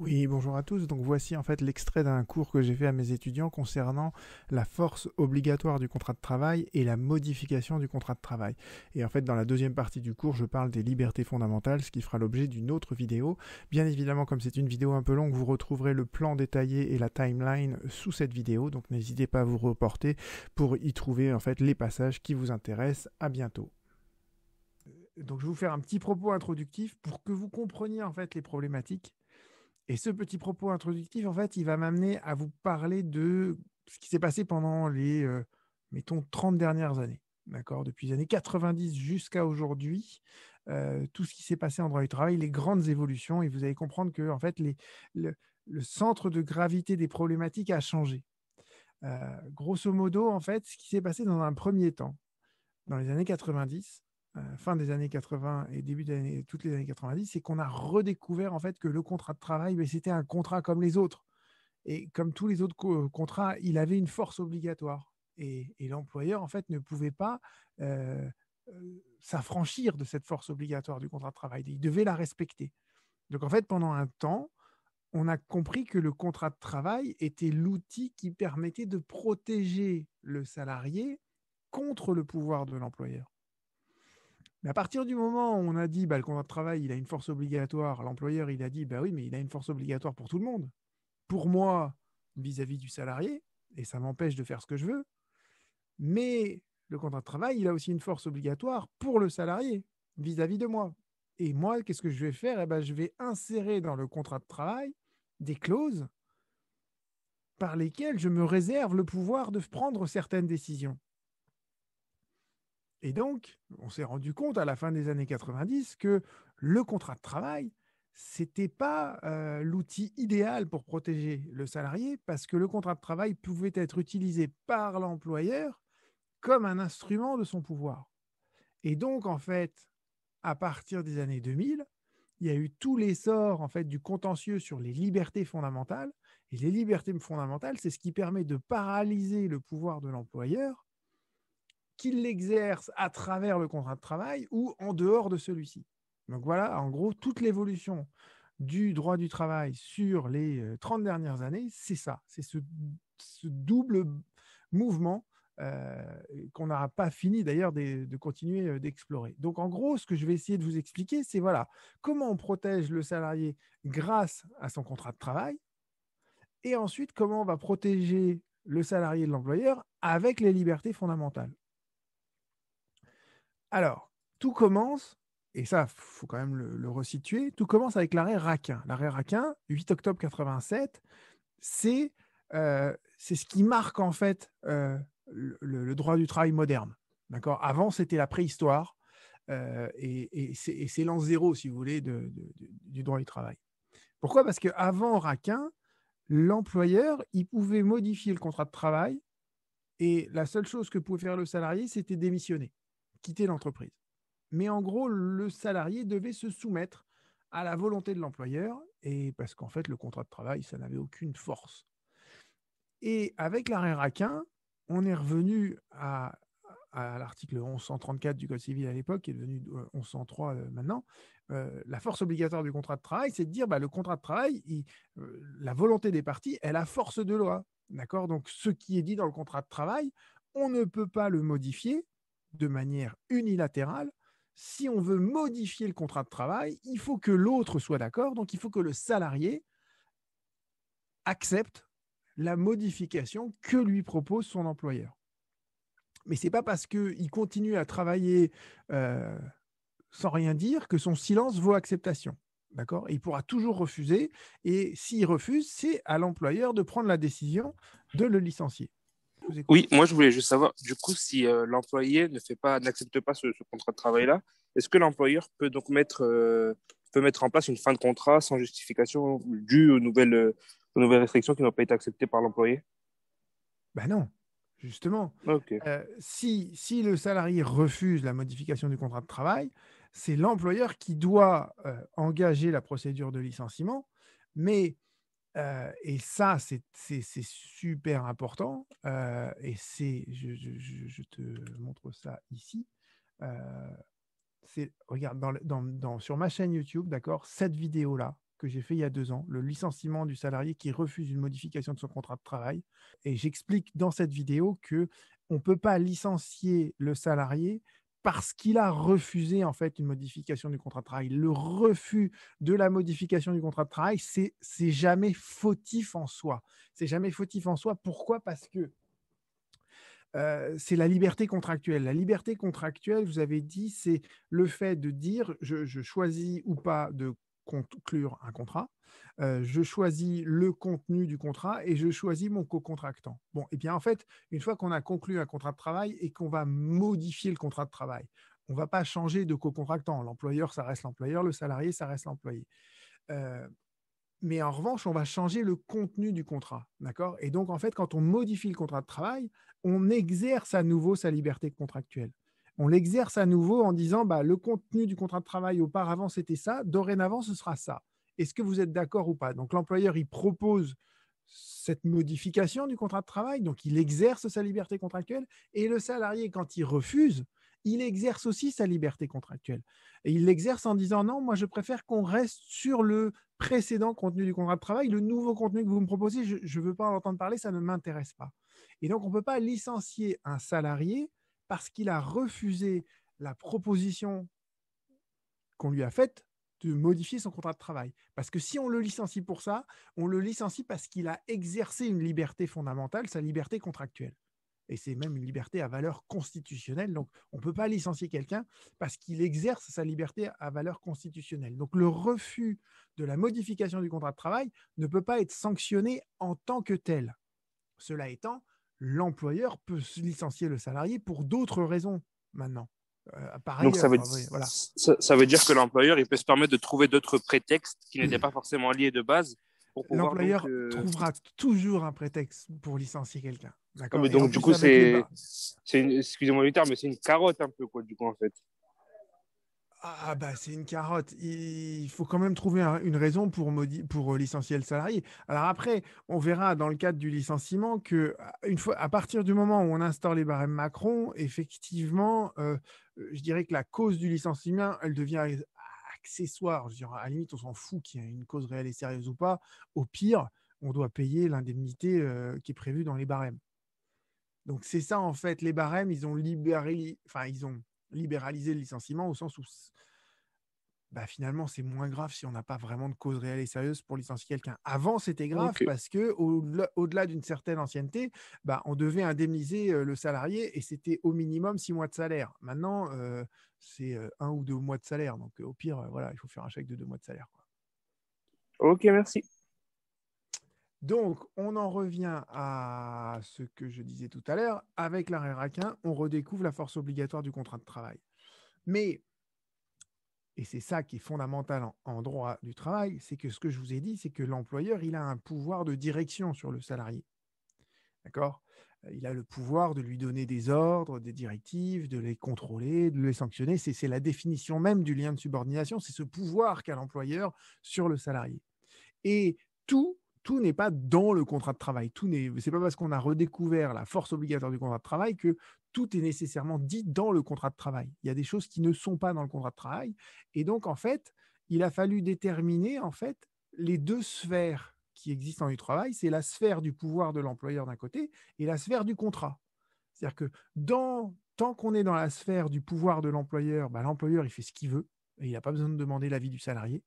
Oui, bonjour à tous. Donc voici en fait l'extrait d'un cours que j'ai fait à mes étudiants concernant la force obligatoire du contrat de travail et la modification du contrat de travail. Et en fait, dans la deuxième partie du cours, je parle des libertés fondamentales, ce qui fera l'objet d'une autre vidéo. Bien évidemment, comme c'est une vidéo un peu longue, vous retrouverez le plan détaillé et la timeline sous cette vidéo. Donc n'hésitez pas à vous reporter pour y trouver en fait les passages qui vous intéressent. À bientôt. Donc je vais vous faire un petit propos introductif pour que vous compreniez en fait les problématiques et ce petit propos introductif, en fait, il va m'amener à vous parler de ce qui s'est passé pendant les, euh, mettons, 30 dernières années. D'accord Depuis les années 90 jusqu'à aujourd'hui, euh, tout ce qui s'est passé en droit du travail, les grandes évolutions, et vous allez comprendre que, en fait, les, le, centre de gravité des problématiques a changé. Euh, grosso modo, en fait, ce qui s'est passé dans un premier temps, dans les années 90, euh, fin des années 80 et début des toutes les années 90, c'est qu'on a redécouvert en fait que le contrat de travail, ben, c'était un contrat comme les autres. Et comme tous les autres euh, contrats, il avait une force obligatoire. Et, l'employeur, en fait, ne pouvait pas euh, s'affranchir de cette force obligatoire du contrat de travail. Il devait la respecter. Donc, en fait, pendant un temps, on a compris que le contrat de travail était l'outil qui permettait de protéger le salarié contre le pouvoir de l'employeur à partir du moment où on a dit, bah, le contrat de travail, il a une force obligatoire, l'employeur, il a dit, bah oui, mais il a une force obligatoire pour tout le monde. Pour moi, vis-à-vis du salarié, et ça m'empêche de faire ce que je veux. Mais le contrat de travail, il a aussi une force obligatoire pour le salarié, vis-à-vis de moi. Et moi, qu'est-ce que je vais faire eh ben, Je vais insérer dans le contrat de travail des clauses par lesquelles je me réserve le pouvoir de prendre certaines décisions. Et donc, on s'est rendu compte à la fin des années 90 que le contrat de travail, n'était pas euh, l'outil idéal pour protéger le salarié parce que le contrat de travail pouvait être utilisé par l'employeur comme un instrument de son pouvoir. Et donc, en fait, à partir des années 2000, il y a eu tout l'essor en fait du contentieux sur les libertés fondamentales. Et les libertés fondamentales, c'est ce qui permet de paralyser le pouvoir de l'employeur qu'il l'exerce à travers le contrat de travail ou en dehors de celui-ci. Donc voilà, en gros, toute l'évolution du droit du travail sur les 30 euh, dernières années, c'est ça, c'est ce, double mouvement euh, qu'on n'a pas fini d'ailleurs de, de, continuer euh, d'explorer. Donc en gros, ce que je vais essayer de vous expliquer, c'est voilà, comment on protège le salarié grâce à son contrat de travail, et ensuite comment on va protéger le salarié de l'employeur avec les libertés fondamentales. Alors, tout commence, et ça, faut quand même le, resituer, tout commence avec l'arrêt Raquin. L'arrêt Raquin, 8 octobre 87, euh, c'est ce qui marque en fait euh, le, droit du travail moderne. D'accord Avant, c'était la préhistoire, euh, et, c'est l'an zéro, si vous voulez, du droit du travail. Pourquoi Parce qu'avant Raquin, l'employeur, il pouvait modifier le contrat de travail, et la seule chose que pouvait faire le salarié, c'était démissionner quitter l'entreprise. Mais en gros, le salarié devait se soumettre à la volonté de l'employeur, et parce qu'en fait, le contrat de travail, ça n'avait aucune force. Et avec l'arrêt Raquin, on est revenu à, l'article 1134 du Code civil à l'époque, qui est devenu 1103 euh, euh, maintenant, euh, la force obligatoire du contrat de travail, c'est de dire bah, le contrat de travail, la volonté des parties est la force de loi. D'accord Donc, ce qui est dit dans le contrat de travail, on ne peut pas le modifier de manière unilatérale, si on veut modifier le contrat de travail, il faut que l'autre soit d'accord, donc il faut que le salarié accepte la modification que lui propose son employeur. Mais ce n'est pas parce qu'il continue à travailler euh, sans rien dire que son silence vaut acceptation. D'accord Il pourra toujours refuser. Et s'il refuse, c'est à l'employeur de prendre la décision de le licencier. Oui, moi je voulais juste savoir, du coup, si euh, l'employé ne fait pas, n'accepte pas ce, contrat de travail-là, est-ce que l'employeur peut donc mettre, euh, peut mettre en place une fin de contrat sans justification due aux nouvelles, euh, restrictions qui n'ont pas été acceptées par l'employé Ben non, justement. si, si le salarié refuse la modification du contrat de travail, c'est l'employeur qui doit engager la procédure de licenciement, mais euh, et ça, c'est super important. Euh, et c'est, je, te montre ça ici. Euh, regarde, sur ma chaîne YouTube, d'accord, cette vidéo-là que j'ai fait il y a deux ans, le licenciement du salarié qui refuse une modification de son contrat de travail. Et j'explique dans cette vidéo que on ne peut pas licencier le salarié parce qu'il a refusé en fait une modification du contrat de travail. Le refus de la modification du contrat de travail, c'est jamais fautif en soi. C'est jamais fautif en soi. Pourquoi Parce que euh, c'est la liberté contractuelle. La liberté contractuelle, vous avez dit, c'est le fait de dire je, choisis ou pas de conclure un contrat. Euh, je choisis le contenu du contrat et je choisis mon co-contractant. Bon, et eh bien en fait, une fois qu'on a conclu un contrat de travail et qu'on va modifier le contrat de travail, on ne va pas changer de co-contractant. L'employeur, ça reste l'employeur, le salarié, ça reste l'employé. Euh, mais en revanche, on va changer le contenu du contrat, d'accord Et donc, en fait, quand on modifie le contrat de travail, on exerce à nouveau sa liberté contractuelle on l'exerce à nouveau en disant bah, le contenu du contrat de travail auparavant c'était ça, dorénavant ce sera ça. Est-ce que vous êtes d'accord ou pas Donc l'employeur il propose cette modification du contrat de travail, donc il exerce sa liberté contractuelle, et le salarié quand il refuse, il exerce aussi sa liberté contractuelle. Et il l'exerce en disant non, moi je préfère qu'on reste sur le précédent contenu du contrat de travail, le nouveau contenu que vous me proposez, je ne veux pas en entendre parler, ça ne m'intéresse pas. Et donc on ne peut pas licencier un salarié parce qu'il a refusé la proposition qu'on lui a faite de modifier son contrat de travail. Parce que si on le licencie pour ça, on le licencie parce qu'il a exercé une liberté fondamentale, sa liberté contractuelle. Et c'est même une liberté à valeur constitutionnelle. Donc, on ne peut pas licencier quelqu'un parce qu'il exerce sa liberté à valeur constitutionnelle. Donc, le refus de la modification du contrat de travail ne peut pas être sanctionné en tant que tel. Cela étant, l'employeur peut licencier le salarié pour d'autres raisons maintenant. ça veut, dire que l'employeur il peut se permettre de trouver d'autres prétextes qui n'étaient pas forcément liés de base. L'employeur euh, trouvera toujours un prétexte pour licencier quelqu'un. Ah, donc du coup c'est, excusez-moi le terme, mais c'est une carotte un peu quoi du coup en fait. Ah bah c'est une carotte. Il faut quand même trouver une raison pour, pour euh, licencier le salarié. Alors après, on verra dans le cadre du licenciement que une fois, à partir du moment où on instaure les barèmes Macron, effectivement, euh, euh, je dirais que la cause du licenciement, elle devient accessoire. Je dirais, à la limite, on s'en fout qu'il y ait une cause réelle et sérieuse ou pas. Au pire, on doit payer l'indemnité qui est prévue dans les barèmes. Donc c'est ça en fait, les barèmes, ils ont libéré, enfin ils ont libéraliser le licenciement au sens où bah, finalement c'est moins grave si on n'a pas vraiment de cause réelle et sérieuse pour licencier quelqu'un. Avant c'était grave parce que au-delà d'une certaine ancienneté, bah, on devait indemniser euh, le salarié et c'était au minimum six mois de salaire. Maintenant euh, c'est euh, un ou deux mois de salaire, donc au pire voilà il faut faire un chèque de deux mois de salaire. Quoi. Ok merci. Donc, on en revient à ce que je disais tout à l'heure. Avec l'arrêt raquin, on redécouvre la force obligatoire du contrat de travail. Mais, et c'est ça qui est fondamental en, droit du travail, c'est que ce que je vous ai dit, c'est que l'employeur, il a un pouvoir de direction sur le salarié. D'accord Il a le pouvoir de lui donner des ordres, des directives, de les contrôler, de les sanctionner. C'est la définition même du lien de subordination. C'est ce pouvoir qu'a l'employeur sur le salarié. Et tout tout n'est pas dans le contrat de travail. Tout n'est, c'est pas parce qu'on a redécouvert la force obligatoire du contrat de travail que tout est nécessairement dit dans le contrat de travail. Il y a des choses qui ne sont pas dans le contrat de travail. Et donc, en fait, il a fallu déterminer, en fait, les deux sphères qui existent dans le travail. C'est la sphère du pouvoir de l'employeur d'un côté et la sphère du contrat. C'est-à-dire que tant qu'on est dans la sphère du pouvoir de l'employeur, bah, l'employeur, il fait ce qu'il veut. il n'a pas besoin de demander l'avis du salarié.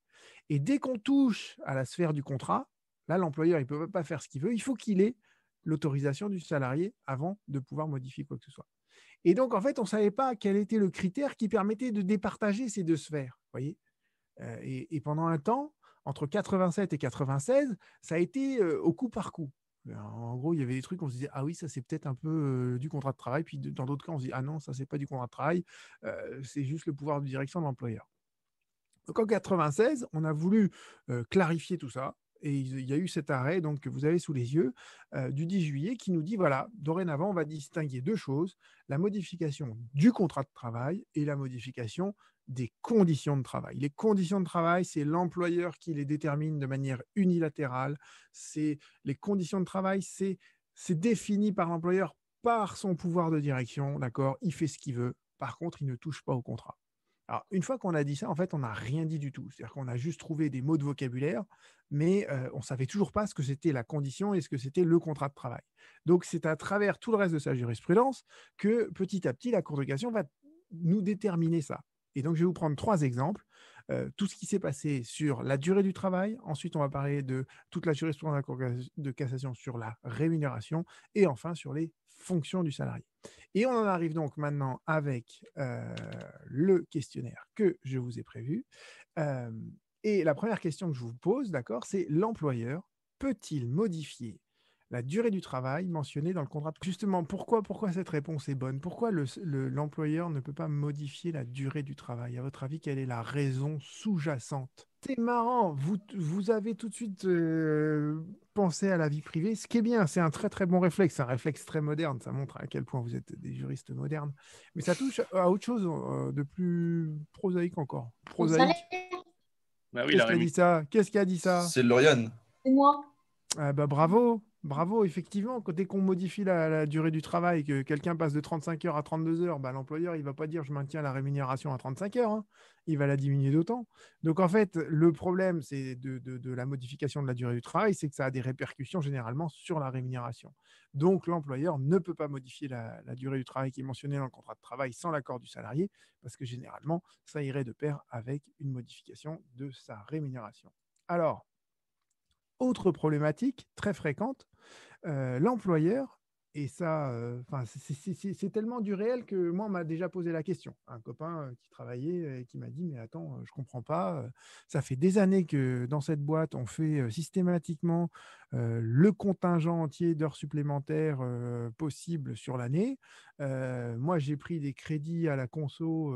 Et dès qu'on touche à la sphère du contrat, Là, l'employeur, il ne peut pas faire ce qu'il veut. Il faut qu'il ait l'autorisation du salarié avant de pouvoir modifier quoi que ce soit. Et donc, en fait, on ne savait pas quel était le critère qui permettait de départager ces deux sphères. Voyez euh, et, pendant un temps, entre 87 et 96, ça a été euh, au coup par coup. Euh, en gros, il y avait des trucs, on se disait, ah oui, ça c'est peut-être un peu du contrat de travail. Puis dans d'autres cas, on se dit, ah non, ça c'est pas du contrat de travail, c'est juste le pouvoir de direction de l'employeur. Donc en 96, on a voulu clarifier tout ça et il y a eu cet arrêt donc, que vous avez sous les yeux euh, du 10 juillet qui nous dit, voilà, dorénavant, on va distinguer deux choses, la modification du contrat de travail et la modification des conditions de travail. Les conditions de travail, c'est l'employeur qui les détermine de manière unilatérale. C'est les conditions de travail, c'est défini par l'employeur par son pouvoir de direction, d'accord Il fait ce qu'il veut. Par contre, il ne touche pas au contrat. Alors, une fois qu'on a dit ça, en fait, on n'a rien dit du tout. C'est-à-dire qu'on a juste trouvé des mots de vocabulaire, mais euh, on ne savait toujours pas ce que c'était la condition et ce que c'était le contrat de travail. Donc, c'est à travers tout le reste de sa jurisprudence que petit à petit, la Cour de cassation va nous déterminer ça. Et donc, je vais vous prendre trois exemples euh, tout ce qui s'est passé sur la durée du travail. Ensuite, on va parler de toute la jurisprudence de cassation sur la rémunération et enfin sur les fonctions du salarié. Et on en arrive donc maintenant avec euh, le questionnaire que je vous ai prévu. Euh, et la première question que je vous pose, d'accord, c'est l'employeur peut-il modifier la durée du travail mentionnée dans le contrat. Justement, pourquoi, pourquoi cette réponse est bonne Pourquoi l'employeur ne peut pas modifier la durée du travail À votre avis, quelle est la raison sous-jacente C'est marrant, vous, vous avez tout de suite euh, pensé à la vie privée, ce qui est bien, c'est un très très bon réflexe, un réflexe très moderne, ça montre à quel point vous êtes des juristes modernes. Mais ça touche à autre chose euh, de plus prosaïque encore. Prosaïque. Bah oui, bah quest a dit ça Qu'est-ce qui a dit ça C'est Lauriane. C'est moi. Ah bah bravo Bravo, effectivement, dès qu'on modifie la, durée du travail, que quelqu'un passe de 35 heures à 32 heures, bah, l'employeur, ne va pas dire je maintiens la rémunération à 35 heures, hein. il va la diminuer d'autant. Donc en fait, le problème c'est de, la modification de la durée du travail, c'est que ça a des répercussions généralement sur la rémunération. Donc l'employeur ne peut pas modifier la, la durée du travail qui est mentionnée dans le contrat de travail sans l'accord du salarié, parce que généralement, ça irait de pair avec une modification de sa rémunération. Alors, autre problématique très fréquente, euh, l'employeur, et ça, euh, c'est tellement du réel que moi, on m'a déjà posé la question. Un copain euh, qui travaillait et qui m'a dit, mais attends, je ne comprends pas. Ça fait des années que dans cette boîte, on fait systématiquement le contingent entier d'heures supplémentaires possibles sur l'année. moi, j'ai pris des crédits à la conso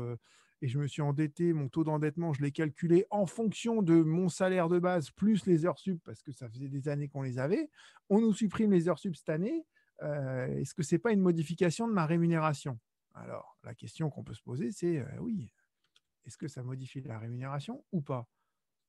et je me suis endetté. Mon taux d'endettement, je l'ai calculé en fonction de mon salaire de base plus les heures sub, parce que ça faisait des années qu'on les avait. On nous supprime les heures sub cette année. Euh, est-ce que n'est pas une modification de ma rémunération Alors, la question qu'on peut se poser, c'est euh, oui, est-ce que ça modifie la rémunération ou pas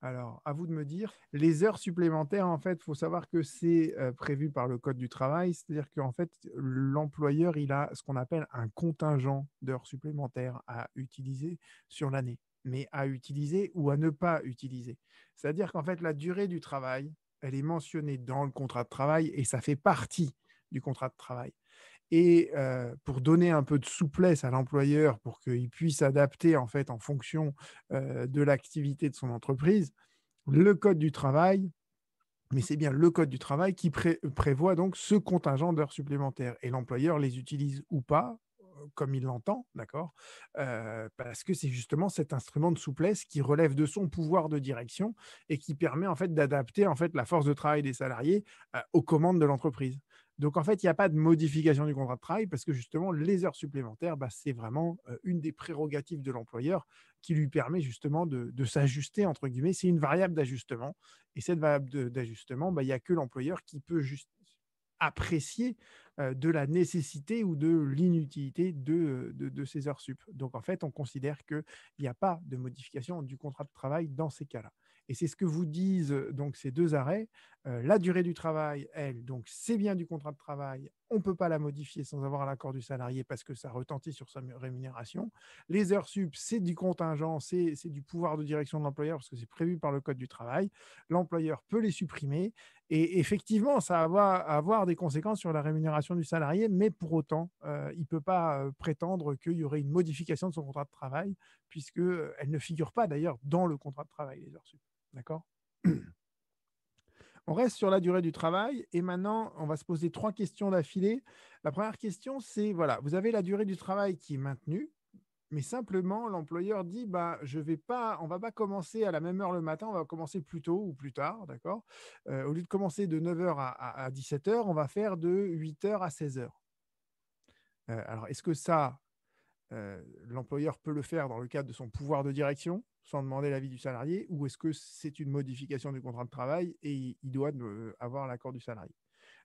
alors, à vous de me dire. Les heures supplémentaires, en fait, il faut savoir que c'est prévu par le Code du travail, c'est-à-dire qu'en fait, l'employeur, il a ce qu'on appelle un contingent d'heures supplémentaires à utiliser sur l'année, mais à utiliser ou à ne pas utiliser. C'est-à-dire qu'en fait, la durée du travail, elle est mentionnée dans le contrat de travail et ça fait partie du contrat de travail et pour donner un peu de souplesse à l'employeur pour qu'il puisse adapter en fait en fonction de l'activité de son entreprise, le code du travail, mais c'est bien le code du travail qui prévoit donc ce contingent d'heures supplémentaires et l'employeur les utilise ou pas comme il l'entend, d'accord Parce que c'est justement cet instrument de souplesse qui relève de son pouvoir de direction et qui permet en fait d'adapter en fait la force de travail des salariés aux commandes de l'entreprise. Donc en fait, il n'y a pas de modification du contrat de travail parce que justement, les heures supplémentaires, bah, c'est vraiment une des prérogatives de l'employeur qui lui permet justement de, s'ajuster, entre guillemets. C'est une variable d'ajustement. Et cette variable d'ajustement, bah, il n'y a que l'employeur qui peut juste apprécier de la nécessité ou de l'inutilité de, de, ces heures sup. Donc en fait, on considère qu'il n'y a pas de modification du contrat de travail dans ces cas-là. Et c'est ce que vous disent donc ces deux arrêts. la durée du travail, elle, donc c'est bien du contrat de travail. On ne peut pas la modifier sans avoir l'accord du salarié parce que ça retentit sur sa rémunération. Les heures sup, c'est du contingent, c'est du pouvoir de direction de l'employeur parce que c'est prévu par le Code du travail. L'employeur peut les supprimer. Et effectivement, ça va avoir des conséquences sur la rémunération du salarié, mais pour autant, il ne peut pas prétendre qu'il y aurait une modification de son contrat de travail, puisqu'elle ne figure pas d'ailleurs dans le contrat de travail, les heures sup. D'accord On reste sur la durée du travail et maintenant, on va se poser trois questions d'affilée. La première question, c'est voilà, vous avez la durée du travail qui est maintenue, mais simplement l'employeur dit bah je vais pas, on va pas commencer à la même heure le matin, on va commencer plus tôt ou plus tard, d'accord euh, Au lieu de commencer de 9h à, 17h, on va faire de 8h à 16h. Euh, alors, est-ce que ça, euh, l'employeur peut le faire dans le cadre de son pouvoir de direction sans demander l'avis du salarié ou est-ce que c'est une modification du contrat de travail et il doit euh, avoir l'accord du salarié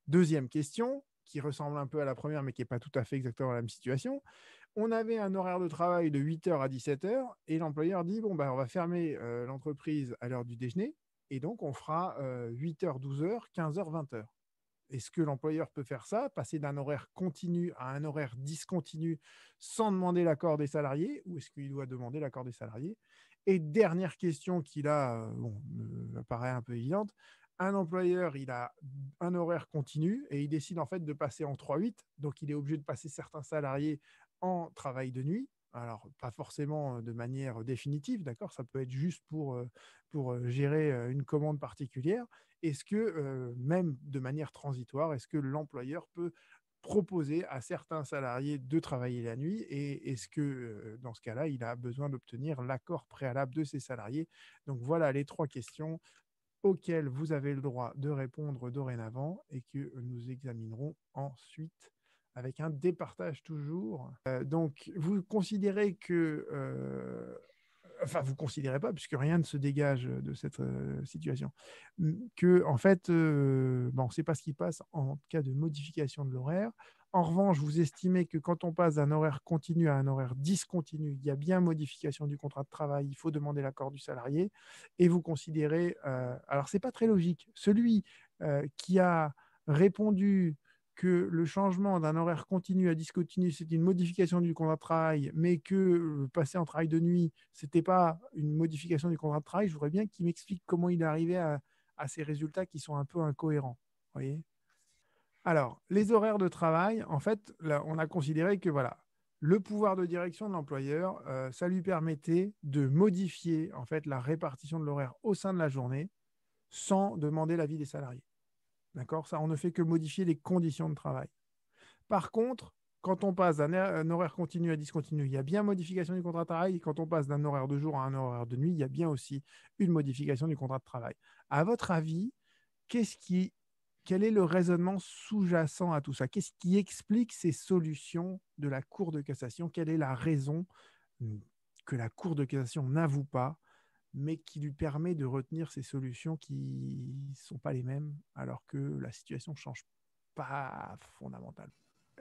Deuxième question, qui ressemble un peu à la première mais qui n'est pas tout à fait exactement la même situation. On avait un horaire de travail de 8h à 17h et l'employeur dit, bon, bah, on va fermer euh, l'entreprise à l'heure du déjeuner et donc on fera 8h, 12h, 15h, 20h. Est-ce que l'employeur peut faire ça, passer d'un horaire continu à un horaire discontinu sans demander l'accord des salariés, ou est-ce qu'il doit demander l'accord des salariés et dernière question qui là euh, bon, me paraît un peu évidente, un employeur, il a un horaire continu et il décide en fait de passer en 3-8, donc il est obligé de passer certains salariés en travail de nuit. Alors, pas forcément euh, de manière euh, définitive, d'accord Ça peut être juste pour, pour gérer une commande particulière. Est-ce que, même de manière transitoire, est-ce que l'employeur peut proposer à certains salariés de travailler la nuit et est-ce que dans ce cas-là, il a besoin d'obtenir l'accord préalable de ses salariés Donc voilà les trois questions auxquelles vous avez le droit de répondre dorénavant et que nous examinerons ensuite avec un départage toujours. Euh, donc vous considérez que enfin vous considérez pas puisque rien ne se dégage euh, de cette euh, situation que en fait euh, bon, on ne sait pas ce qui passe en cas de modification de l'horaire en revanche vous estimez que quand on passe d'un horaire continu à un horaire discontinu il y a bien modification du contrat de travail il faut demander l'accord du salarié et vous considérez Alors, ce n'est pas très logique celui qui a répondu que le changement d'un horaire continu à discontinu, c'est une modification du contrat de travail, mais que euh, passer en travail de nuit, c'était pas une modification du contrat de travail, je voudrais bien qu'il m'explique comment il est arrivé à, ces résultats qui sont un peu incohérents. Voyez Alors, les horaires de travail, en fait, on a considéré que voilà, le pouvoir de direction de l'employeur, euh, ça lui permettait de modifier en fait la répartition de l'horaire au sein de la journée sans demander l'avis des salariés. D'accord Ça, on ne fait que modifier les conditions de travail. Par contre, quand on passe d'un horaire continu à discontinu, il y a bien modification du contrat de travail. Et quand on passe d'un horaire de jour à un horaire de nuit, il y a bien aussi une modification du contrat de travail. À votre avis, quest quel est le raisonnement sous-jacent à tout ça Qu'est-ce qui explique ces solutions de la Cour de cassation Quelle est la raison que la Cour de cassation n'avoue pas mais qui lui permet de retenir ces solutions qui sont pas les mêmes, alors que la situation change pas fondamentalement.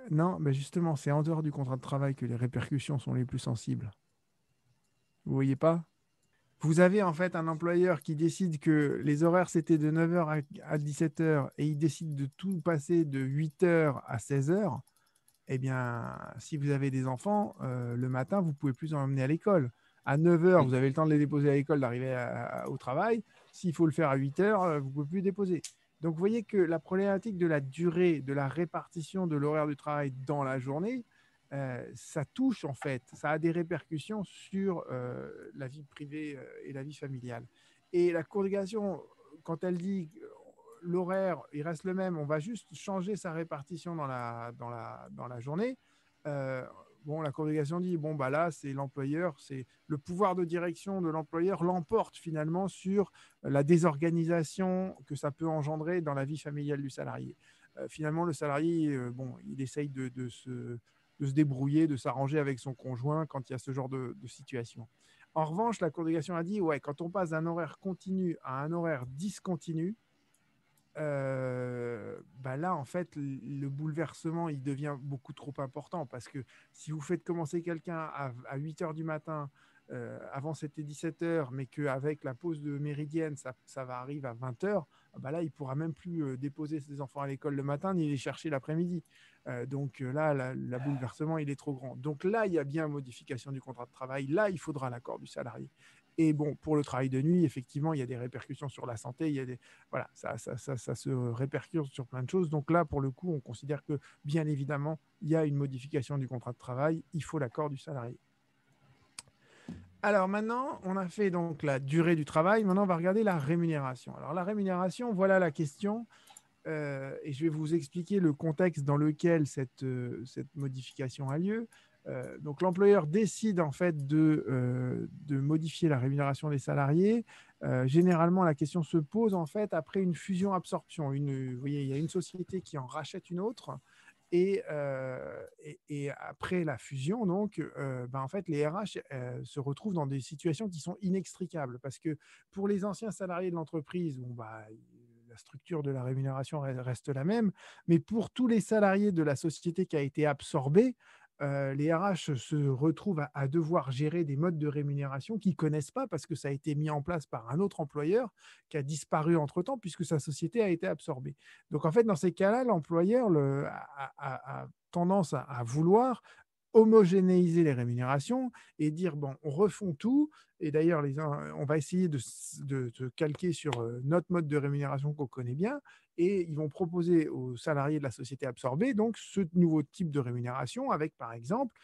Non, mais justement, c'est en dehors du contrat de travail que les répercussions sont les plus sensibles. Vous voyez pas Vous avez en fait un employeur qui décide que les horaires c'était de 9h à 17h et il décide de tout passer de 8h à 16h. Eh bien, si vous avez des enfants, euh, le matin, vous pouvez plus en emmener à l'école. À 9 heures, mm. vous avez le temps de les déposer à l'école, d'arriver au travail. S'il faut le faire à 8 heures, euh, vous ne pouvez plus déposer. Donc, vous voyez que la problématique de la durée, de la répartition de l'horaire du travail dans la journée, euh, ça touche en fait, ça a des répercussions sur euh, la vie privée et la vie familiale. Et la congrégation, quand elle dit l'horaire, il reste le même, on va juste changer sa répartition dans la, dans la, dans la journée, la congrégation dit, bon, bah là, c'est l'employeur, c'est le pouvoir de direction de l'employeur l'emporte finalement sur euh, la désorganisation que ça peut engendrer dans la vie familiale du salarié. Euh, finalement, le salarié, euh, bon, il essaye de, se, débrouiller, de s'arranger avec son conjoint quand il y a ce genre de, situation. En revanche, la congrégation a dit, ouais, quand on passe d'un horaire continu à un horaire discontinu, euh, bah là, en fait, le bouleversement, il devient beaucoup trop important parce que si vous faites commencer quelqu'un à, à 8 heures du matin, euh, avant c'était 17 h mais qu'avec la pause de méridienne, ça, va arriver à 20 heures. bah là, il pourra même plus euh, déposer ses enfants à l'école le matin ni les chercher l'après-midi. Euh, donc là, le bouleversement, il est trop grand. Donc là, il y a bien modification du contrat de travail. Là, il faudra l'accord du salarié. Et bon, pour le travail de nuit, effectivement, il y a des répercussions sur la santé, voilà, ça, se répercute sur plein de choses. Donc là, pour le coup, on considère que, bien évidemment, il y a une modification du contrat de travail, il faut l'accord du salarié. Alors maintenant, on a fait donc la durée du travail. Maintenant, on va regarder la rémunération. Alors la rémunération, voilà la question. Euh, et je vais vous expliquer le contexte dans lequel cette, euh, cette modification a lieu. Euh, donc l'employeur décide en fait de, euh, modifier la rémunération des salariés. Euh, généralement, la question se pose en fait après une fusion-absorption. il y a une société qui en rachète une autre. Et, après la fusion, donc, ben, en fait, les RH se retrouvent dans des situations qui sont inextricables parce que pour les anciens salariés de l'entreprise, bah, la structure de la rémunération reste la même, mais pour tous les salariés de la société qui a été absorbée, euh, les RH se retrouvent à, devoir gérer des modes de rémunération qu'ils connaissent pas parce que ça a été mis en place par un autre employeur qui a disparu entre-temps puisque sa société a été absorbée. Donc en fait, dans ces cas-là, l'employeur a, tendance à vouloir homogénéiser les rémunérations et dire bon, on refond tout. Et d'ailleurs, on va essayer de, de, de calquer sur euh, notre mode de rémunération qu'on connaît bien, et ils vont proposer aux salariés de la société absorbée donc ce nouveau type de rémunération avec par exemple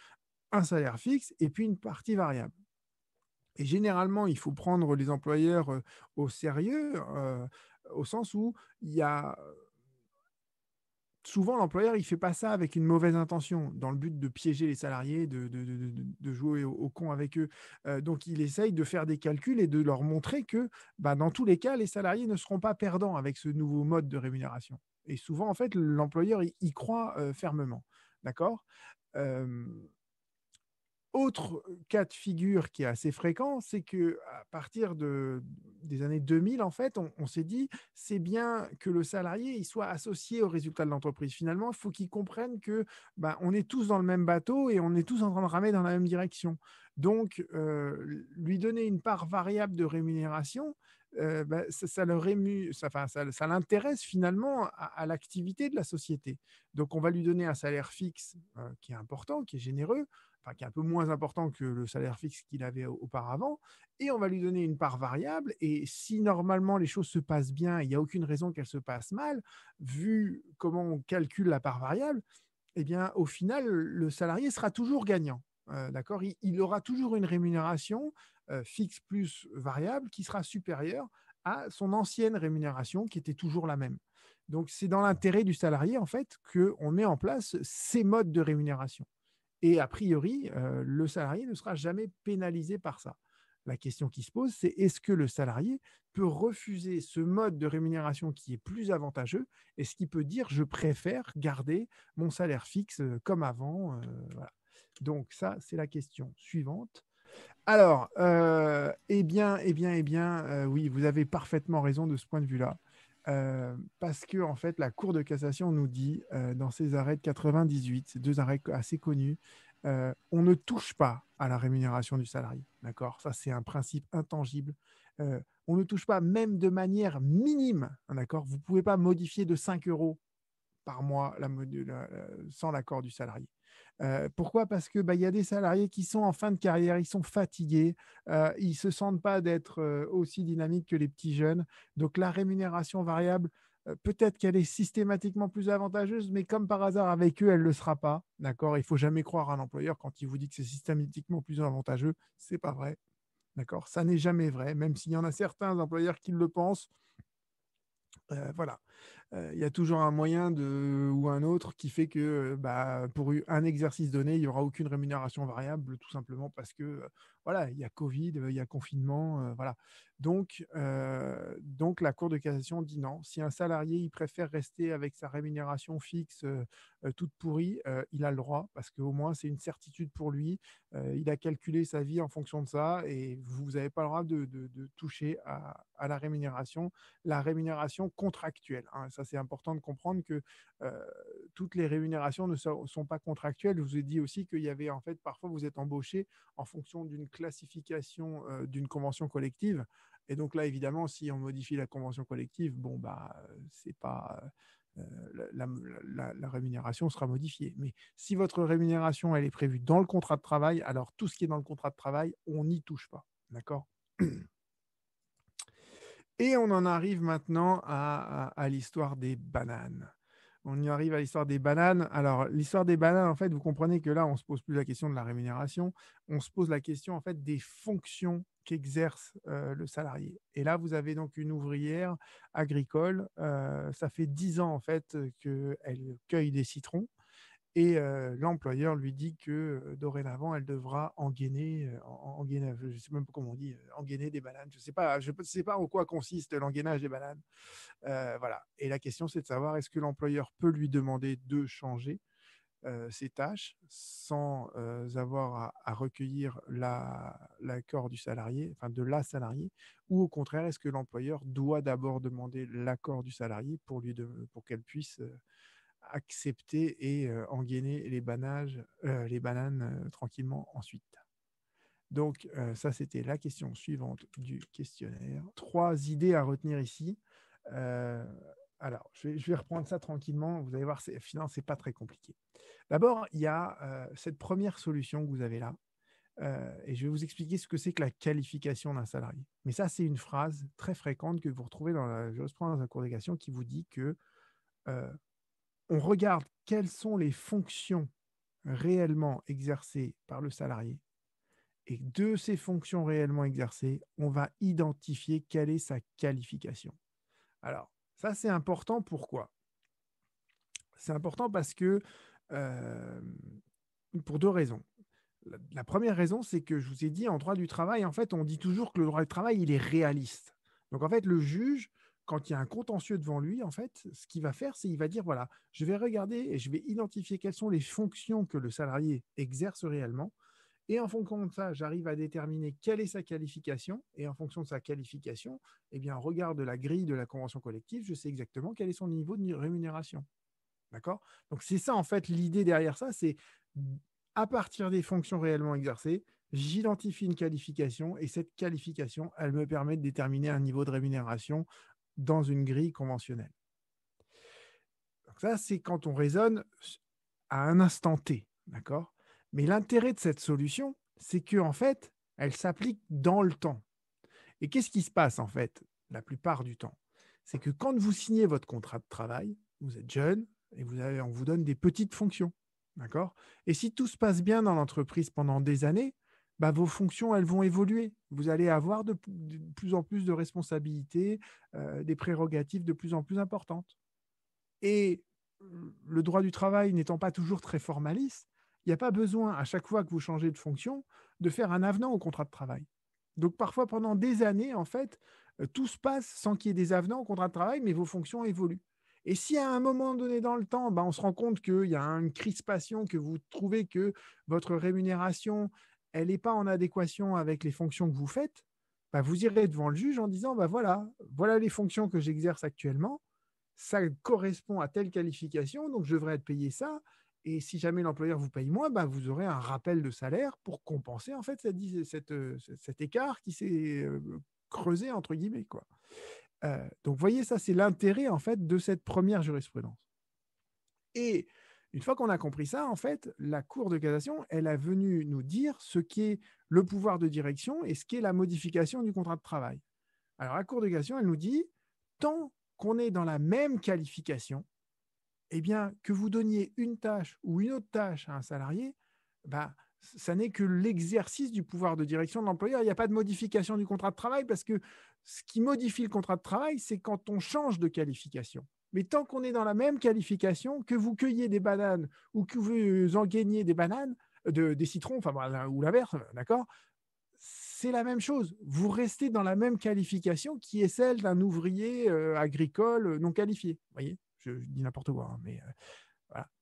un salaire fixe et puis une partie variable. Et généralement, il faut prendre les employeurs euh, au sérieux, euh, au sens où il y a souvent l'employeur il fait pas ça avec une mauvaise intention dans le but de piéger les salariés de, jouer au, con avec eux euh, donc il essaye de faire des calculs et de leur montrer que bah, dans tous les cas les salariés ne seront pas perdants avec ce nouveau mode de rémunération et souvent en fait l'employeur y, croit euh, fermement d'accord euh, autre cas de figure qui est assez fréquent, c'est qu'à partir des années 2000, en fait, on, s'est dit c'est bien que le salarié soit associé aux résultats de l'entreprise. Finalement, il faut qu'il comprenne que bah, on est tous dans le même bateau et on est tous en train de ramer dans la même direction. Donc, lui donner une part variable de rémunération, bah, ça, l'intéresse finalement à, l'activité de la société. Donc on va lui donner un salaire fixe qui est important, qui est généreux, qui est un peu moins important que le salaire fixe qu'il avait auparavant, et on va lui donner une part variable. Et si normalement les choses se passent bien, il n'y a aucune raison qu'elles se passent mal, vu comment on calcule la part variable, eh bien au final le salarié sera toujours gagnant. Euh, d'accord il, aura toujours une rémunération euh, fixe plus variable qui sera supérieure à son ancienne rémunération qui était toujours la même. Donc c'est dans l'intérêt du salarié en fait qu'on met en place ces modes de rémunération. Et a priori, euh, le salarié ne sera jamais pénalisé par ça. La question qui se pose, c'est est-ce que le salarié peut refuser ce mode de rémunération qui est plus avantageux Est-ce qu'il peut dire je préfère garder mon salaire fixe comme avant donc ça, c'est la question suivante. Alors, euh, eh bien, eh bien, eh bien, euh, oui, vous avez parfaitement raison de ce point de vue-là. Euh, parce que, en fait, la Cour de cassation nous dit, dans ses arrêts de 98, deux arrêts assez connus, on ne touche pas à la rémunération du salarié. D'accord Ça, c'est un principe intangible. on ne touche pas, même de manière minime. un hein, D'accord Vous ne pouvez pas modifier de 5 euros par mois sans l'accord du salarié. Euh, pourquoi Parce que bah, il y a des salariés qui sont en fin de carrière, ils sont fatigués, euh, ils se sentent pas d'être euh, aussi dynamiques que les petits jeunes. Donc la rémunération variable, euh, peut-être qu'elle est systématiquement plus avantageuse, mais comme par hasard avec eux, elle ne le sera pas. D'accord Il faut jamais croire à employeur quand il vous dit que c'est systématiquement plus avantageux, c'est pas vrai. D'accord Ça n'est jamais vrai, même s'il y en a certains employeurs qui le pensent. voilà il y a toujours un moyen ou un autre qui fait que bah, pour un exercice donné, il n'y aura aucune rémunération variable, tout simplement parce que voilà, il y a Covid, il y a confinement, voilà. Donc, donc la Cour de cassation dit non. Si un salarié il préfère rester avec sa rémunération fixe toute pourrie, il a le droit parce qu'au moins c'est une certitude pour lui. il a calculé sa vie en fonction de ça et vous n'avez pas le droit de, toucher à, à, la rémunération, la rémunération contractuelle. Ah, ça, c'est important de comprendre que euh, toutes les rémunérations ne sont pas contractuelles. Je vous ai dit aussi qu'il y avait, en fait, parfois, vous êtes embauché en fonction d'une classification euh, d'une convention collective. Et donc là, évidemment, si on modifie la convention collective, bon, bah, c'est pas. Euh, la, la, rémunération sera modifiée. Mais si votre rémunération, elle est prévue dans le contrat de travail, alors tout ce qui est dans le contrat de travail, on n'y touche pas. D'accord Et on en arrive maintenant à, l'histoire des bananes. On y arrive à l'histoire des bananes. Alors, l'histoire des bananes, en fait, vous comprenez que là, on ne se pose plus la question de la rémunération, on se pose la question, en fait, des fonctions qu'exerce euh, le salarié. Et là, vous avez donc une ouvrière agricole. Euh, ça fait dix ans, en fait, qu'elle cueille des citrons. Et l'employeur lui dit que dorénavant, elle devra engainer, engainer, je sais même pas comment on dit, engainer des bananes. Je ne sais pas, je sais pas en quoi consiste l'engainage des bananes. voilà. Et la question, c'est de savoir est-ce que l'employeur peut lui demander de changer ses tâches sans avoir à, recueillir l'accord du salarié, enfin de la salariée, ou au contraire, est-ce que l'employeur doit d'abord demander l'accord du salarié pour, lui de, pour qu'elle puisse accepter et euh, engainer les, banages, euh, les bananes euh, tranquillement ensuite. Donc ça, c'était la question suivante du questionnaire. Trois idées à retenir ici. alors, je vais, reprendre ça tranquillement. Vous allez voir, finalement, ce n'est pas très compliqué. D'abord, il y a cette première solution que vous avez là, et je vais vous expliquer ce que c'est que la qualification d'un salarié. Mais ça, c'est une phrase très fréquente que vous retrouvez dans la jurisprudence dans la Cour qui vous dit que on regarde quelles sont les fonctions réellement exercées par le salarié. Et de ces fonctions réellement exercées, on va identifier quelle est sa qualification. Alors, ça, c'est important. Pourquoi C'est important parce que, euh, pour deux raisons. La première raison, c'est que je vous ai dit, en droit du travail, en fait, on dit toujours que le droit du travail, il est réaliste. Donc, en fait, le juge, quand il y a un contentieux devant lui, en fait, ce qu'il va faire, c'est il va dire voilà, je vais regarder et je vais identifier quelles sont les fonctions que le salarié exerce réellement. Et en fonction de ça, j'arrive à déterminer quelle est sa qualification. Et en fonction de sa qualification, eh bien, regarde regard de la grille de la convention collective, je sais exactement quel est son niveau de rémunération. D'accord Donc, c'est ça, en fait, l'idée derrière ça, c'est à partir des fonctions réellement exercées, j'identifie une qualification et cette qualification, elle me permet de déterminer un niveau de rémunération dans une grille conventionnelle. ça, c'est quand on raisonne à un instant T, d'accord Mais l'intérêt de cette solution, c'est que en fait, elle s'applique dans le temps. Et qu'est-ce qui se passe en fait la plupart du temps C'est que quand vous signez votre contrat de travail, vous êtes jeune et on vous donne des petites fonctions, d'accord Et si tout se passe bien dans l'entreprise pendant des années, bah, vos fonctions, elles vont évoluer. Vous allez avoir de, plus en plus de responsabilités, euh, des prérogatives de plus en plus importantes. Et le droit du travail n'étant pas toujours très formaliste, il n'y a pas besoin, à chaque fois que vous changez de fonction, de faire un avenant au contrat de travail. Donc parfois, pendant des années, en fait, euh, tout se passe sans qu'il y ait des avenants au contrat de travail, mais vos fonctions évoluent. Et si à un moment donné dans le temps, bah, on se rend compte qu'il y a une crispation, que vous trouvez que votre rémunération elle n'est pas en adéquation avec les fonctions que vous faites, bah vous irez devant le juge en disant bah voilà, voilà les fonctions que j'exerce actuellement, ça correspond à telle qualification, donc je devrais être payé ça. Et si jamais l'employeur vous paye moins, bah vous aurez un rappel de salaire pour compenser en fait cette, cette, euh, cet écart qui s'est euh, creusé entre guillemets quoi. Euh, donc voyez ça c'est l'intérêt en fait de cette première jurisprudence. Et une fois qu'on a compris ça, en fait, la Cour de cassation, elle a venu nous dire ce qu'est le pouvoir de direction et ce qu'est la modification du contrat de travail. Alors, la Cour de cassation, elle nous dit, tant qu'on est dans la même qualification, eh bien, que vous donniez une tâche ou une autre tâche à un salarié, bah, ça n'est que l'exercice du pouvoir de direction de l'employeur. Il n'y a pas de modification du contrat de travail parce que ce qui modifie le contrat de travail, c'est quand on change de qualification. Mais tant qu'on est dans la même qualification, que vous cueillez des bananes ou que vous en gagnez des bananes, euh, des citrons, enfin, ou la euh, d'accord c'est la même chose. Vous restez dans la même qualification qui est celle d'un ouvrier euh, agricole non qualifié. Vous voyez, je, dis n'importe quoi, hein, mais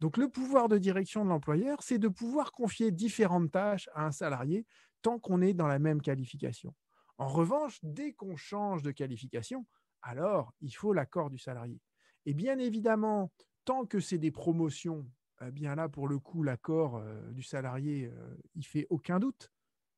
Donc le pouvoir de direction de l'employeur, c'est de pouvoir confier différentes tâches à un salarié tant qu'on est dans la même qualification. En revanche, dès qu'on change de qualification, alors il faut l'accord du salarié. Et bien évidemment, tant que c'est des promotions, eh bien là, pour le coup, l'accord euh, du salarié, il euh, il fait aucun doute.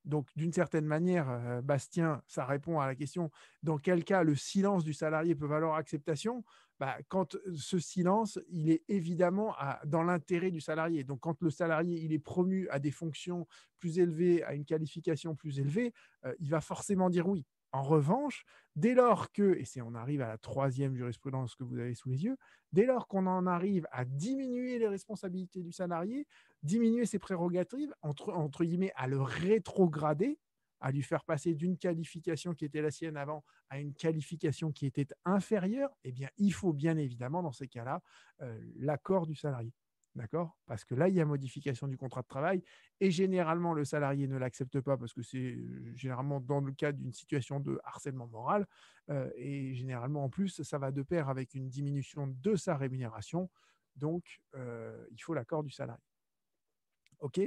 Donc, d'une certaine manière, euh, Bastien, ça répond à la question dans quel cas le silence du salarié peut valoir acceptation bah, Quand ce silence, il est évidemment dans l'intérêt du salarié. Donc, quand le salarié il est promu à des fonctions plus élevées, à une qualification plus élevée, il va forcément dire oui. En revanche, dès lors que, et c'est on arrive à la troisième jurisprudence que vous avez sous les yeux, dès lors qu'on en arrive à diminuer les responsabilités du salarié, diminuer ses prérogatives, entre, guillemets, à le rétrograder, à lui faire passer d'une qualification qui était la sienne avant à une qualification qui était inférieure, eh bien, il faut bien évidemment, dans ces cas-là, euh, l'accord du salarié. D'accord Parce que là, il y a modification du contrat de travail et généralement, le salarié ne l'accepte pas parce que c'est euh, généralement dans le cadre d'une situation de harcèlement moral. Euh, et généralement, en plus, ça va de pair avec une diminution de sa rémunération. Donc, euh, il faut l'accord du salarié. OK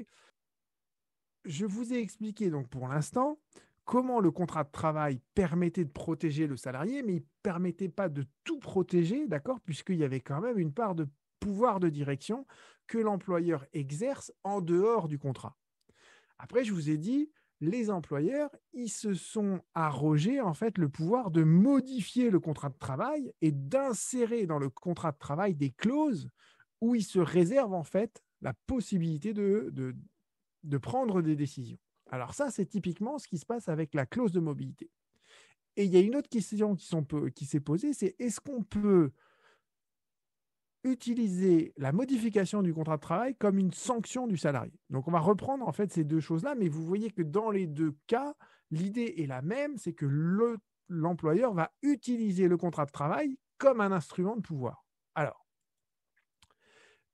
Je vous ai expliqué donc pour l'instant comment le contrat de travail permettait de protéger le salarié, mais il ne permettait pas de tout protéger, d'accord, puisqu'il y avait quand même une part de pouvoir de direction que l'employeur exerce en dehors du contrat. Après, je vous ai dit, les employeurs, ils se sont arrogés en fait le pouvoir de modifier le contrat de travail et d'insérer dans le contrat de travail des clauses où ils se réservent en fait la possibilité de, de, prendre des décisions. Alors ça, c'est typiquement ce qui se passe avec la clause de mobilité. Et il y a une autre question qui, s'est posée, c'est est-ce qu'on peut utiliser la modification du contrat de travail comme une sanction du salarié. Donc on va reprendre en fait ces deux choses-là, mais vous voyez que dans les deux cas, l'idée est la même, c'est que l'employeur va utiliser le contrat de travail comme un instrument de pouvoir. Alors,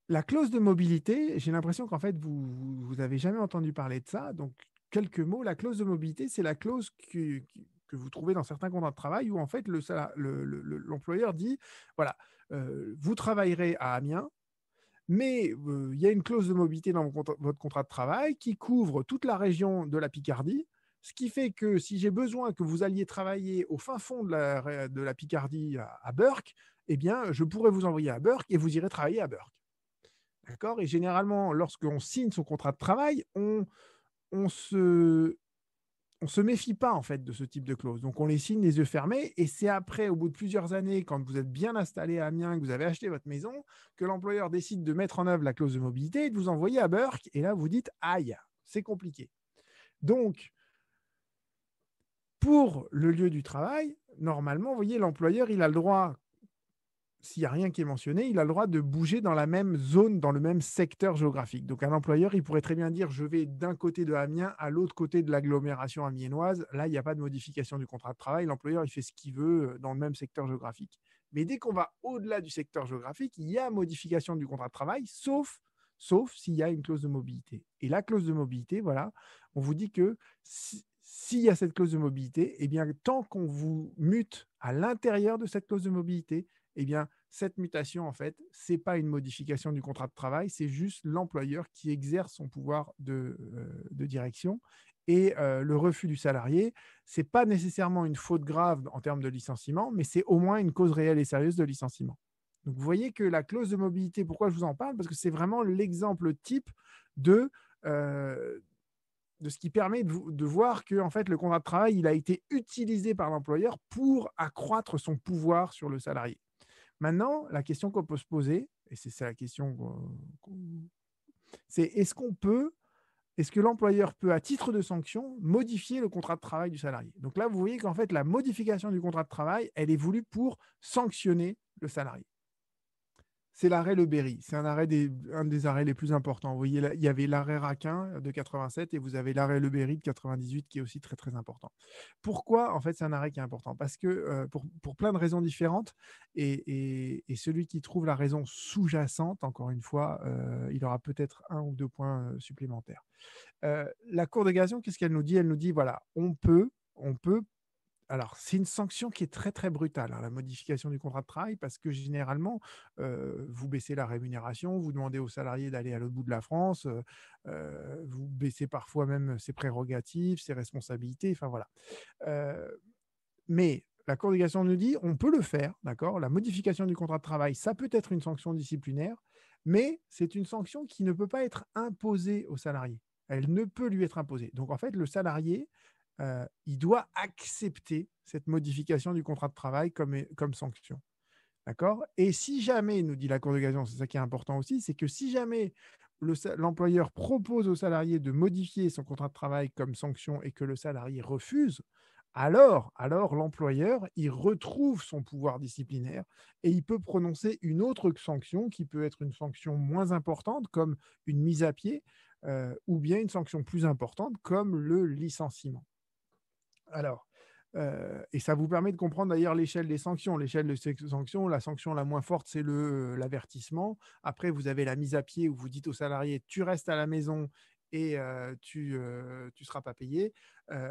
la clause de mobilité, j'ai l'impression qu'en fait, vous n'avez jamais entendu parler de ça, donc quelques mots. La clause de mobilité, c'est la clause qui que vous trouvez dans certains contrats de travail où en fait l'employeur le, dit voilà, euh, vous travaillerez à Amiens, mais euh, il y a une clause de mobilité dans votre contrat de travail qui couvre toute la région de la Picardie. Ce qui fait que si j'ai besoin que vous alliez travailler au fin fond de la, de la Picardie à, Burke, eh bien, je pourrais vous envoyer à Burke et vous irez travailler à Burke. D'accord Et généralement, lorsqu'on signe son contrat de travail, on, on se on se méfie pas en fait de ce type de clause. Donc on les signe les yeux fermés et c'est après, au bout de plusieurs années, quand vous êtes bien installé à Amiens, que vous avez acheté votre maison, que l'employeur décide de mettre en œuvre la clause de mobilité et de vous envoyer à Burke. Et là, vous dites aïe, c'est compliqué. Donc, pour le lieu du travail, normalement, vous voyez, l'employeur, il a le droit, s'il n'y a rien qui est mentionné, il a le droit de bouger dans la même zone, dans le même secteur géographique. Donc un employeur, il pourrait très bien dire je vais d'un côté de Amiens à l'autre côté de l'agglomération amiénoise. Là, il n'y a pas de modification du contrat de travail. L'employeur, il fait ce qu'il veut euh, dans le même secteur géographique. Mais dès qu'on va au-delà du secteur géographique, il y a modification du contrat de travail, sauf sauf s'il y a une clause de mobilité. Et la clause de mobilité, voilà, on vous dit que s'il y a cette clause de mobilité, eh bien, tant qu'on vous mute à l'intérieur de cette clause de mobilité, eh bien, cette mutation, en fait, c'est pas une modification du contrat de travail, c'est juste l'employeur qui exerce son pouvoir de, euh, direction. Et euh, le refus du salarié, c'est pas nécessairement une faute grave en termes de licenciement, mais c'est au moins une cause réelle et sérieuse de licenciement. Donc vous voyez que la clause de mobilité, pourquoi je vous en parle Parce que c'est vraiment l'exemple type de, euh, ce qui permet de, voir que en fait, le contrat de travail, il a été utilisé par l'employeur pour accroître son pouvoir sur le salarié. Maintenant, la question qu'on peut se poser, et c'est la question, c'est est-ce qu'on peut, est-ce que l'employeur peut, à titre de sanction, modifier le contrat de travail du salarié Donc là, vous voyez qu'en fait, la modification du contrat de travail, elle est voulue pour sanctionner le salarié c'est l'arrêt Le Berry. C'est un, arrêt des, un des arrêts les plus importants. Vous voyez, il y avait l'arrêt Raquin euh, de 87 et vous avez l'arrêt Le Berry de 98 qui est aussi très très important. Pourquoi en fait c'est un arrêt qui est important Parce que euh, pour, pour, plein de raisons différentes et, celui qui trouve la raison sous-jacente, encore une fois, euh, il aura peut-être un ou deux points supplémentaires. la Cour de cassation, qu'est-ce qu'elle nous dit Elle nous dit voilà, on peut, on peut alors, c'est une sanction qui est très très brutale, hein, la modification du contrat de travail, parce que généralement, euh, vous baissez la rémunération, vous demandez aux salariés d'aller à l'autre bout de la France, euh, euh, vous baissez parfois même ses prérogatives, ses responsabilités, enfin voilà. mais la Cour de cassation nous dit, on peut le faire, d'accord La modification du contrat de travail, ça peut être une sanction disciplinaire, mais c'est une sanction qui ne peut pas être imposée aux salariés. Elle ne peut lui être imposée. Donc en fait, le salarié euh, il doit accepter cette modification du contrat de travail comme, sanction. Et si jamais, nous dit la Cour de cassation, c'est ça qui est important aussi, c'est que si jamais l'employeur propose au salarié de modifier son contrat de travail comme sanction et que le salarié refuse, alors, alors l'employeur, il retrouve son pouvoir disciplinaire et il peut prononcer une autre sanction qui peut être une sanction moins importante comme une mise à pied euh, ou bien une sanction plus importante comme le licenciement. Alors, euh, et ça vous permet de comprendre d'ailleurs l'échelle des sanctions. L'échelle des sanctions, la sanction la moins forte, c'est euh, l'avertissement. Après, vous avez la mise à pied où vous dites aux salariés, tu restes à la maison et euh, tu ne seras pas payé.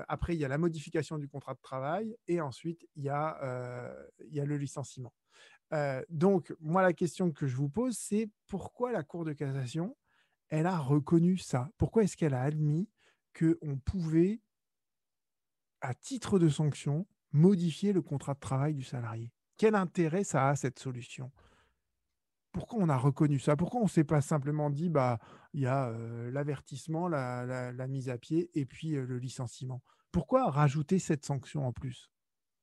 après, il y a la modification du contrat de travail et ensuite, il y a, il y a le licenciement. donc, moi, la question que je vous pose, c'est pourquoi la Cour de cassation, elle a reconnu ça Pourquoi est-ce qu'elle a admis qu'on pouvait à titre de sanction, modifier le contrat de travail du salarié Quel intérêt ça a cette solution pourquoi on a reconnu ça Pourquoi on ne s'est pas simplement dit bah il y a euh, l'avertissement, la, mise à pied et puis euh, le licenciement Pourquoi rajouter cette sanction en plus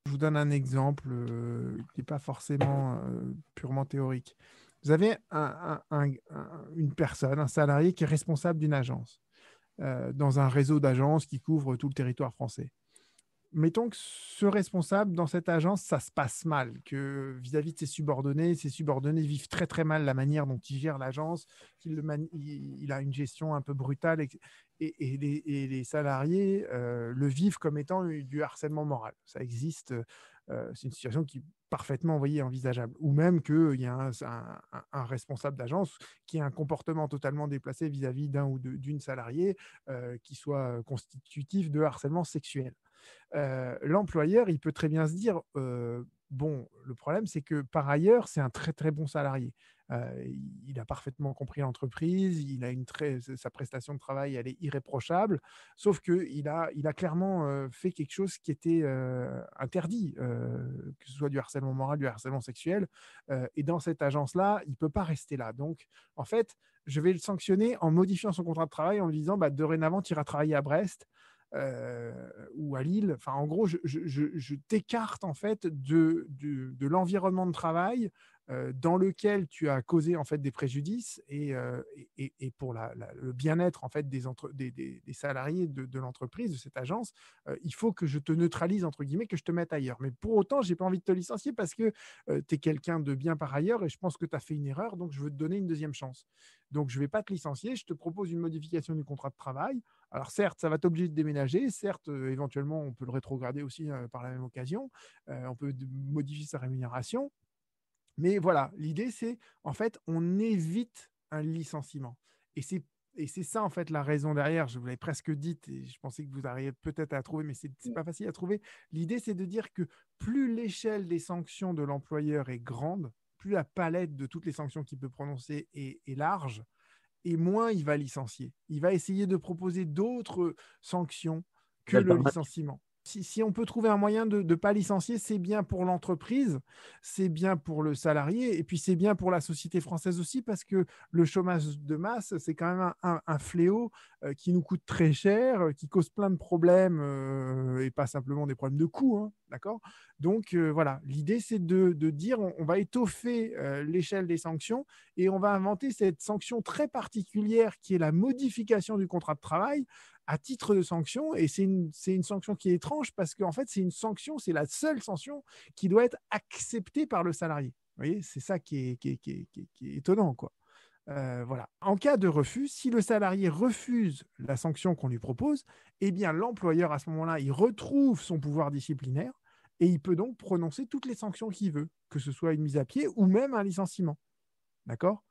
Je vous donne un exemple euh, qui n'est pas forcément purement théorique. Vous avez une personne, un salarié qui est responsable d'une agence dans un réseau d'agences qui couvre tout le territoire français mettons que ce responsable dans cette agence, ça se passe mal, que vis-à-vis de ses subordonnés, ses subordonnés vivent très très mal la manière dont il gère l'agence, qu'il il a une gestion un peu brutale et, les, salariés euh, le vivent comme étant du harcèlement moral. Ça existe, euh, c'est une situation qui est parfaitement voyez, envisageable. Ou même qu'il euh, y a un, responsable d'agence qui a un comportement totalement déplacé vis-à-vis d'un ou d'une salariée qui soit constitutif de harcèlement sexuel. Euh, l'employeur, il peut très bien se dire, euh, bon, le problème, c'est que par ailleurs, c'est un très très bon salarié. Euh, il a parfaitement compris l'entreprise, il a une très, sa prestation de travail, elle est irréprochable, sauf qu'il a, il a clairement fait quelque chose qui était interdit, que ce soit du harcèlement moral, du harcèlement sexuel. et dans cette agence-là, il ne peut pas rester là. Donc, en fait, je vais le sanctionner en modifiant son contrat de travail, en lui disant, bah, dorénavant, tu iras travailler à Brest. Euh, ou à Lille. Enfin, en gros, je, t'écarte en fait de l'environnement de travail euh, dans lequel tu as causé en fait des préjudices et, euh, et, et pour le bien-être en fait des, des, des, salariés de, de l'entreprise, de cette agence, euh, il faut que je te neutralise entre guillemets, que je te mette ailleurs. Mais pour autant, j'ai pas envie de te licencier parce que tu es quelqu'un de bien par ailleurs et je pense que tu as fait une erreur, donc je veux te donner une deuxième chance. Donc je ne vais pas te licencier, je te propose une modification du contrat de travail. Alors certes, ça va t'obliger de déménager, certes, éventuellement, on peut le rétrograder aussi par la même occasion, on peut modifier sa rémunération, mais voilà, l'idée, c'est en fait, on évite un licenciement. Et c'est ça en fait la raison derrière. Je vous l'avais presque dite et je pensais que vous arriviez peut-être à trouver, mais c'est n'est mm. pas facile à trouver. L'idée, c'est de dire que plus l'échelle des sanctions de l'employeur est grande, plus la palette de toutes les sanctions qu'il peut prononcer est, large, et moins il va licencier. Il va essayer de proposer d'autres sanctions que le licenciement si, on peut trouver un moyen de ne pas licencier, c'est bien pour l'entreprise, c'est bien pour le salarié, et puis c'est bien pour la société française aussi, parce que le chômage de masse, c'est quand même un, fléau euh, qui nous coûte très cher, euh, qui cause plein de problèmes, euh, et pas simplement des problèmes de coûts, hein, d'accord Donc voilà, l'idée, c'est de, dire, on va étoffer l'échelle des sanctions, et on va inventer cette sanction très particulière qui est la modification du contrat de travail, à titre de sanction. Et c'est une, sanction qui est étrange parce qu'en fait, c'est une sanction, c'est la seule sanction qui doit être acceptée par le salarié. Vous voyez, c'est ça qui est, qui, est, étonnant, quoi. Euh, voilà. En cas de refus, si le salarié refuse la sanction qu'on lui propose, eh bien l'employeur à ce moment-là, il retrouve son pouvoir disciplinaire et il peut donc prononcer toutes les sanctions qu'il veut, que ce soit une mise à pied ou même un licenciement. D'accord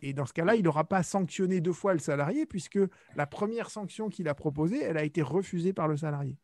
et dans ce cas-là, il n'aura pas sanctionné deux fois le salarié, puisque la première sanction qu'il a proposée, elle a été refusée par le salarié.